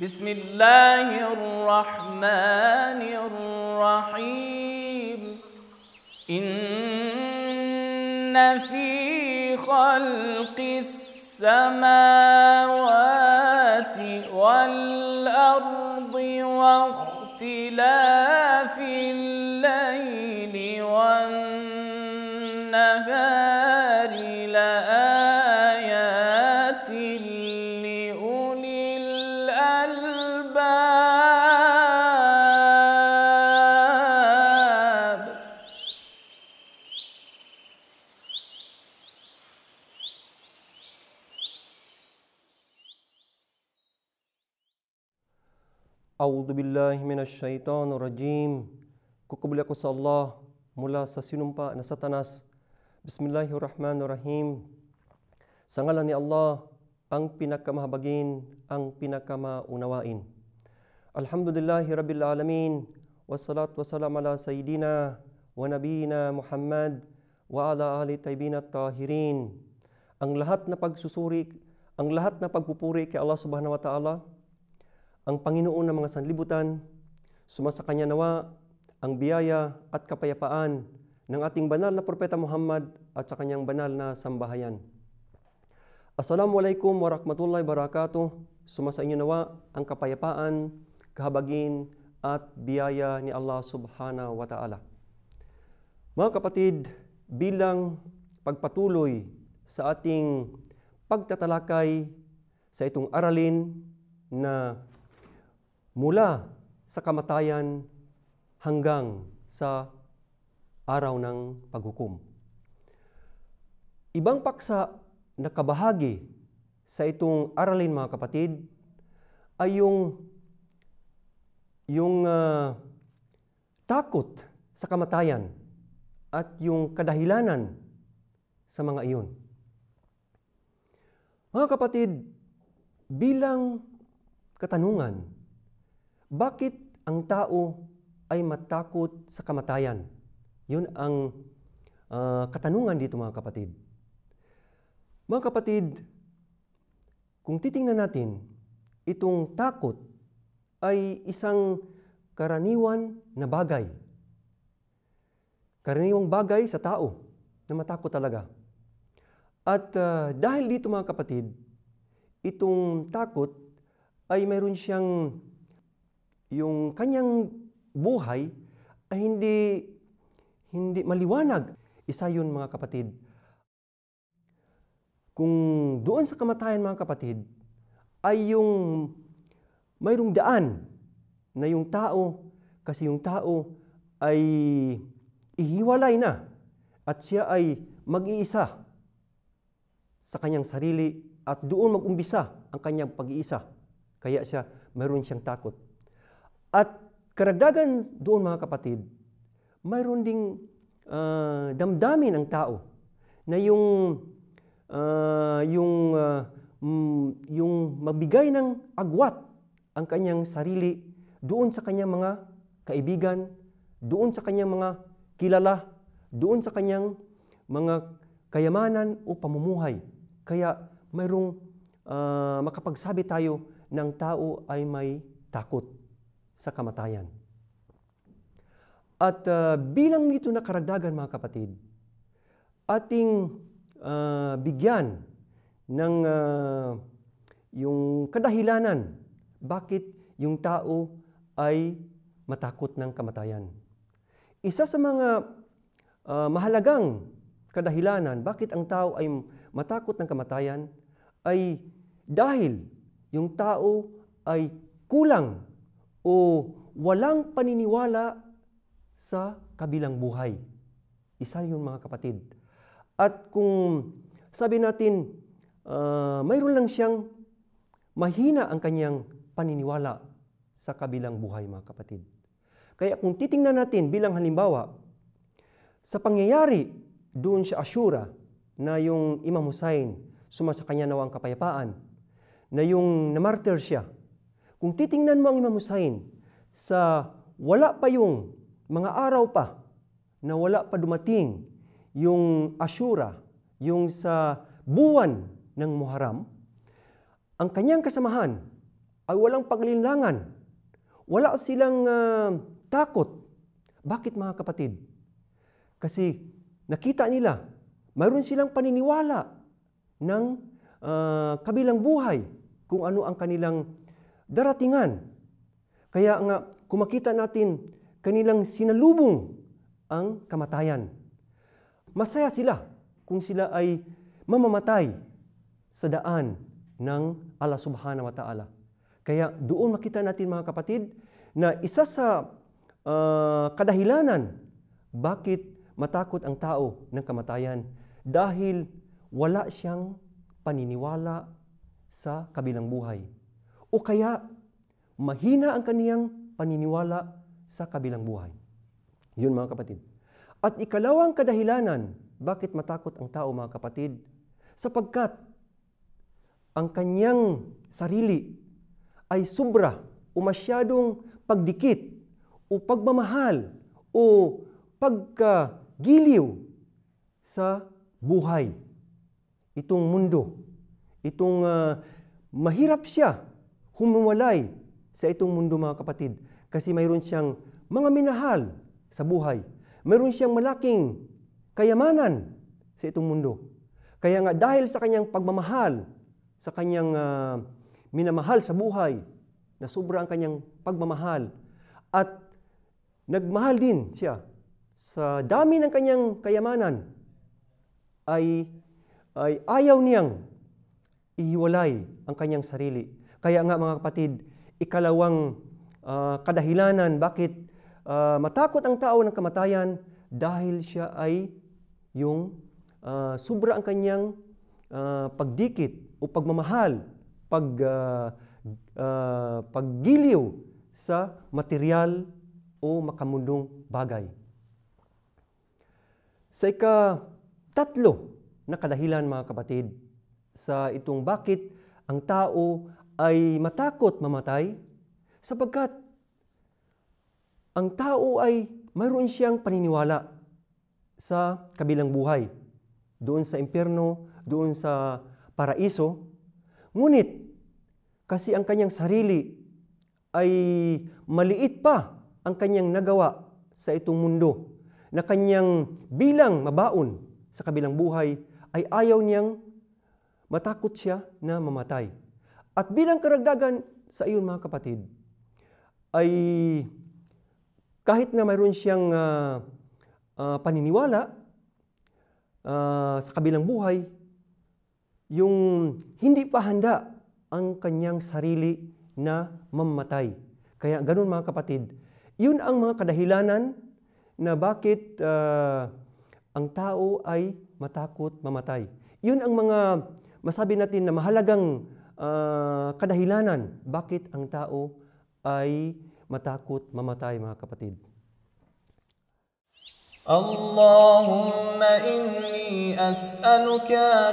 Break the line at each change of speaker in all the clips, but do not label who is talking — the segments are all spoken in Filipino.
بسم الله الرحمن الرحيم إن في خلق السماوات والأرض واختلاف minasyaitonir rajim. Kukubli ako sa Allah mula sa sinumpa na satanas. Bismillahirrahmanirrahim. Sa ngalan ni Allah, ang pinakamahabagin, ang pinakamaunawain. Alhamdulillahi Rabbil Alamin. Wassalatu wassalam ala Sayyidina wa Nabiyina Muhammad wa ala ahli tayyibin at tahirin. Ang lahat na pagsusuri, ang lahat na pagpupuri kay Allah subhanahu wa ta'ala, ang Panginoon ng mga sanlibutan, Sumasakanya nawa ang biyaya at kapayapaan ng ating banal na Propeta Muhammad at sa kanyang banal na sambahayan. Assalamualaikum warahmatullahi wabarakatuh. Sumasa inyo nawa ang kapayapaan, kahabagin at biyaya ni Allah subhanahu wa ta'ala. Mga kapatid, bilang pagpatuloy sa ating pagtatalakay sa itong aralin na mula sa kamatayan hanggang sa araw ng paghukom. Ibang paksa na kabahagi sa itong aralin mga kapatid ay yung yung uh, takot sa kamatayan at yung kadahilanan sa mga iyon. Mga kapatid, bilang katanungan, bakit ang tao ay matakot sa kamatayan. Yun ang uh, katanungan dito mga kapatid. Mga kapatid, kung titingnan natin, itong takot ay isang karaniwan na bagay. Karaniwang bagay sa tao na matakot talaga. At uh, dahil dito mga kapatid, itong takot ay mayroon siyang yung kanyang buhay ay hindi hindi maliwanag. Isa yun mga kapatid. Kung doon sa kamatayan mga kapatid ay yung mayroong daan na yung tao kasi yung tao ay ihiwalay na at siya ay mag-iisa sa kanyang sarili at doon mag magumbisa ang kanyang pag-iisa. Kaya siya mayroon siyang takot. At karagdagan doon mga kapatid, mayroon ding uh, damdamin ang tao na yung uh, yung uh, mm, yung magbigay ng agwat ang kanyang sarili doon sa kanyang mga kaibigan, doon sa kanyang mga kilala, doon sa kanyang mga kayamanan o pamumuhay. Kaya mayroong uh, makapagsabi tayo ng tao ay may takot sa kamatayan. At uh, bilang nito na karagdagan mga kapatid, ating uh, bigyan ng uh, yung kadahilanan bakit yung tao ay matakot ng kamatayan. Isa sa mga uh, mahalagang kadahilanan bakit ang tao ay matakot ng kamatayan ay dahil yung tao ay kulang o walang paniniwala sa kabilang buhay. Isa yun mga kapatid. At kung sabi natin, uh, mayroon lang siyang mahina ang kanyang paniniwala sa kabilang buhay mga kapatid. Kaya kung titingnan natin bilang halimbawa, sa pangyayari doon sa Ashura na yung Imam Hussein sumasakanya nawa ang kapayapaan, na yung namarter siya kung titingnan mo ang Imam Hussein sa wala pa yung mga araw pa na wala pa dumating yung Ashura, yung sa buwan ng Muharram, ang kanyang kasamahan ay walang paglinlangan. Wala silang uh, takot. Bakit mga kapatid? Kasi nakita nila, mayroon silang paniniwala ng uh, kabilang buhay kung ano ang kanilang daratingan. Kaya nga, kumakita natin kanilang sinalubong ang kamatayan. Masaya sila kung sila ay mamamatay sa daan ng Allah subhanahu wa ta'ala. Kaya doon makita natin mga kapatid na isa sa uh, kadahilanan bakit matakot ang tao ng kamatayan dahil wala siyang paniniwala sa kabilang buhay o kaya mahina ang kaniyang paniniwala sa kabilang buhay. Yun mga kapatid. At ikalawang kadahilanan, bakit matakot ang tao mga kapatid? Sapagkat ang kanyang sarili ay sobra o masyadong pagdikit o pagmamahal o pagkagiliw sa buhay. Itong mundo, itong uh, mahirap siya Humawalay sa itong mundo mga kapatid kasi mayroon siyang mga minahal sa buhay. Mayroon siyang malaking kayamanan sa itong mundo. Kaya nga dahil sa kanyang pagmamahal, sa kanyang uh, minamahal sa buhay, na sobra ang kanyang pagmamahal, at nagmahal din siya sa dami ng kanyang kayamanan, ay, ay ayaw niyang ihiwalay ang kanyang sarili kaya nga mga kapatid, ikalawang uh, kadahilanan bakit uh, matakot ang tao ng kamatayan dahil siya ay yung uh, sobra ang kanyang uh, pagdikit o pagmamahal, pag uh, uh, paggiliw sa material o makamundong bagay. Sa ika tatlo na kadahilan mga kapatid sa itong bakit ang tao ay matakot mamatay sapagkat ang tao ay mayroon siyang paniniwala sa kabilang buhay, doon sa impyerno, doon sa paraiso. Ngunit, kasi ang kanyang sarili ay maliit pa ang kanyang nagawa sa itong mundo, na kanyang bilang mabaon sa kabilang buhay ay ayaw niyang matakot siya na mamatay. At bilang karagdagan sa iyon mga kapatid, ay kahit na mayroon siyang uh, uh, paniniwala uh, sa kabilang buhay, yung hindi pa handa ang kanyang sarili na mamatay. Kaya ganun mga kapatid, yun ang mga kadahilanan na bakit uh, ang tao ay matakot mamatay. Yun ang mga masabi natin na mahalagang uh, kadahilanan bakit ang tao ay matakot mamatay mga kapatid. اللهم إني أسألك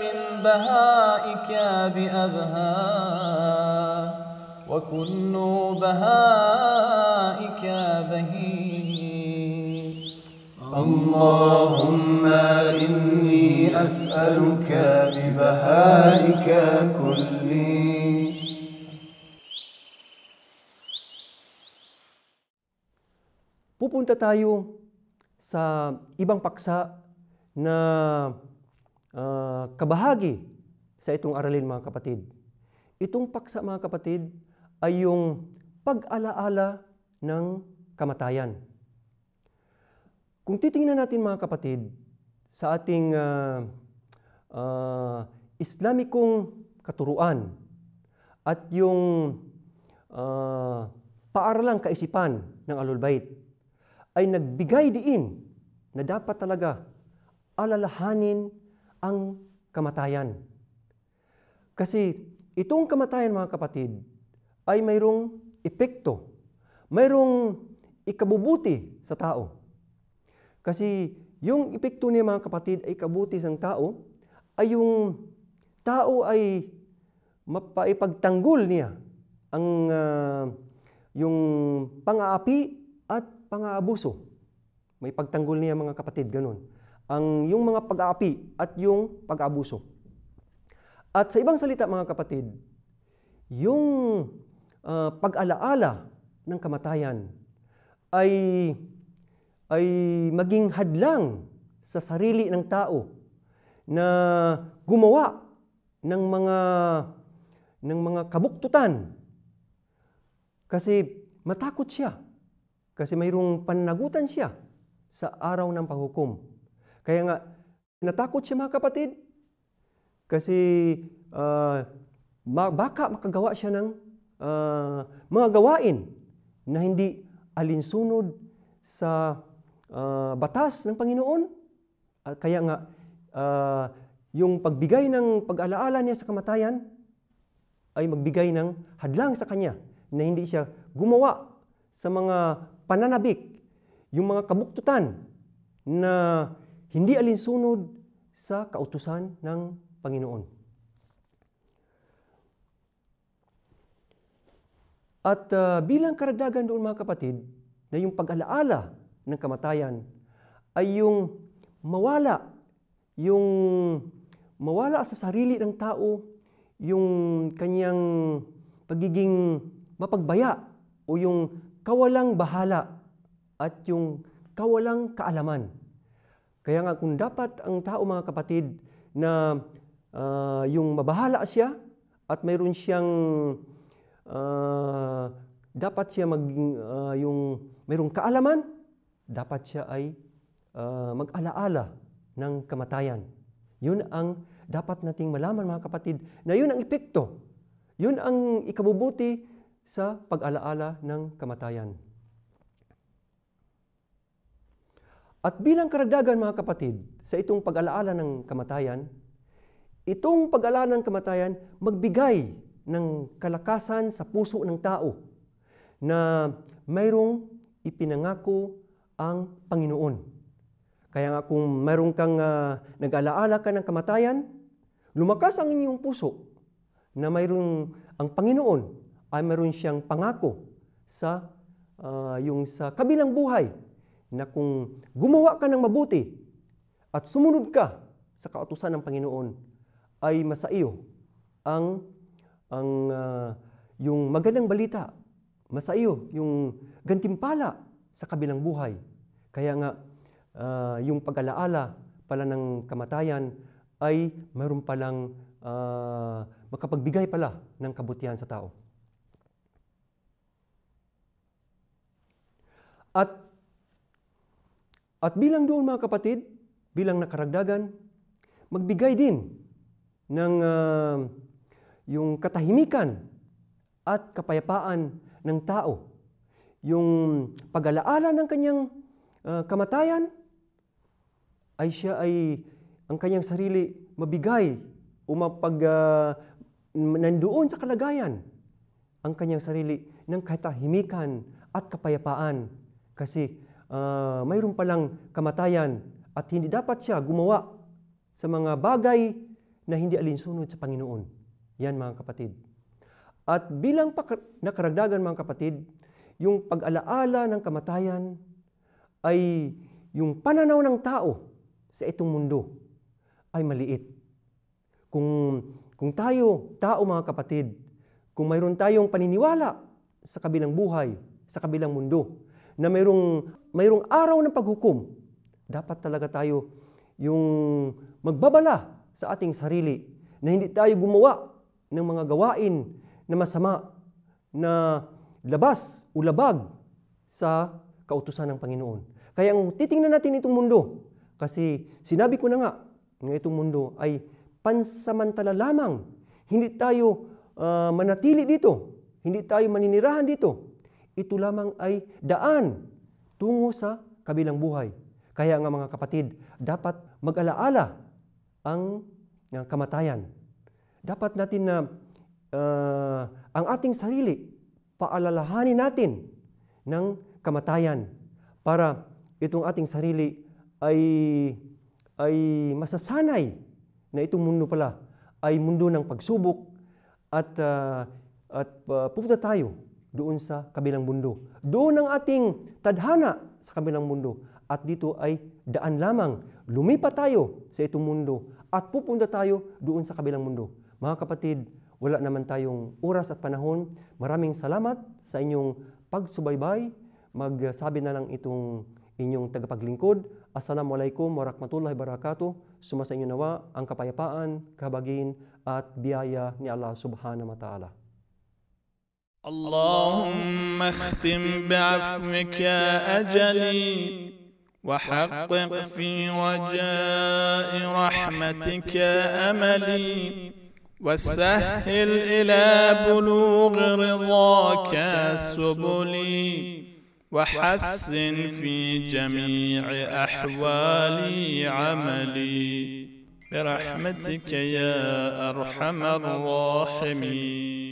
من بهائك بأبهاء وكل بهائك بهيم
اللهم إني أسألك
ببهائك كلي Pupunta tayo sa ibang paksa na uh, kabahagi sa itong aralin mga kapatid. Itong paksa mga kapatid ay yung pag-alaala ng kamatayan. Kung titingnan natin mga kapatid, sa ating uh, uh, Islamikong katuruan at yung uh, paaralang kaisipan ng Alulbait ay nagbigay diin na dapat talaga alalahanin ang kamatayan. Kasi itong kamatayan mga kapatid ay mayroong epekto, mayroong ikabubuti sa tao. Kasi yung epekto niya mga kapatid ay kabuti ng tao, ay yung tao ay mapaipagtanggol niya ang uh, yung pang-aapi at pang-aabuso. May pagtanggol niya mga kapatid ganun. Ang yung mga pag-aapi at yung pag-abuso. At sa ibang salita mga kapatid, yung uh, pag-alaala ng kamatayan ay ay maging hadlang sa sarili ng tao na gumawa ng mga ng mga kabuktutan kasi matakot siya kasi mayroong panagutan siya sa araw ng paghukom. Kaya nga natakot siya mga kapatid kasi uh, baka makagawa siya ng uh, mga gawain na hindi alinsunod sa uh, batas ng Panginoon. At ah, kaya nga, uh, yung pagbigay ng pag-alaala niya sa kamatayan ay magbigay ng hadlang sa kanya na hindi siya gumawa sa mga pananabik, yung mga kabuktutan na hindi alinsunod sa kautusan ng Panginoon. At uh, bilang karagdagan doon mga kapatid, na yung pag-alaala ng kamatayan ay yung mawala, yung mawala sa sarili ng tao, yung kanyang pagiging mapagbaya o yung kawalang bahala at yung kawalang kaalaman. Kaya nga kung dapat ang tao mga kapatid na uh, yung mabahala siya at mayroon siyang uh, dapat siya maging uh, yung mayroong kaalaman dapat siya ay uh, mag-alaala ng kamatayan. Yun ang dapat nating malaman mga kapatid na yun ang epekto. Yun ang ikabubuti sa pag-alaala ng kamatayan. At bilang karagdagan mga kapatid sa itong pag-alaala ng kamatayan, itong pag-alaala ng kamatayan magbigay ng kalakasan sa puso ng tao na mayroong ipinangako ang Panginoon. Kaya nga kung meron kang uh, nag-alaala ka ng kamatayan, lumakas ang inyong puso na mayroong ang Panginoon ay mayroon siyang pangako sa uh, yung sa kabilang buhay na kung gumawa ka ng mabuti at sumunod ka sa kautusan ng Panginoon ay masaiyo ang ang uh, yung magandang balita masaiyo yung gantimpala sa kabilang buhay. Kaya nga, uh, yung pag-alaala pala ng kamatayan ay mayroon palang uh, makapagbigay pala ng kabutihan sa tao. At, at bilang doon mga kapatid, bilang nakaragdagan, magbigay din ng uh, yung katahimikan at kapayapaan ng tao yung pag-alaala ng kanyang uh, kamatayan, ay siya ay ang kanyang sarili mabigay o mapag, uh, nandoon sa kalagayan ang kanyang sarili ng katahimikan at kapayapaan. Kasi uh, mayroon palang kamatayan at hindi dapat siya gumawa sa mga bagay na hindi alinsunod sa Panginoon. Yan mga kapatid. At bilang nakaragdagan mga kapatid, yung pag-alaala ng kamatayan ay yung pananaw ng tao sa itong mundo ay maliit. Kung, kung tayo, tao mga kapatid, kung mayroon tayong paniniwala sa kabilang buhay, sa kabilang mundo, na mayroong, mayroong araw ng paghukom, dapat talaga tayo yung magbabala sa ating sarili na hindi tayo gumawa ng mga gawain na masama na labas o labag sa kautusan ng Panginoon. Kaya ang titingnan natin itong mundo, kasi sinabi ko na nga, ng itong mundo ay pansamantala lamang. Hindi tayo uh, manatili dito. Hindi tayo maninirahan dito. Ito lamang ay daan tungo sa kabilang buhay. Kaya nga mga kapatid, dapat mag-alaala ang uh, kamatayan. Dapat natin na uh, ang ating sarili paalalahanin natin ng kamatayan para itong ating sarili ay ay masasanay na itong mundo pala ay mundo ng pagsubok at uh, at uh, pupunta tayo doon sa kabilang mundo. Doon ang ating tadhana sa kabilang mundo at dito ay daan lamang lumipat tayo sa itong mundo at pupunta tayo doon sa kabilang mundo. Mga kapatid, wala naman tayong oras at panahon. Maraming salamat sa inyong pagsubaybay. Magsabi na lang itong inyong tagapaglingkod. Assalamualaikum warahmatullahi wabarakatuh. Sumasa inyo nawa ang kapayapaan, kabagin at biyaya ni Allah subhanahu wa ta'ala. اللهم اختم بعفوك أجلي وحقق في رجاء رحمتك أملي وسهل إلى بلوغ رضاك سبلي وحسن في جميع أحوالي عملي برحمتك يا أرحم الراحمين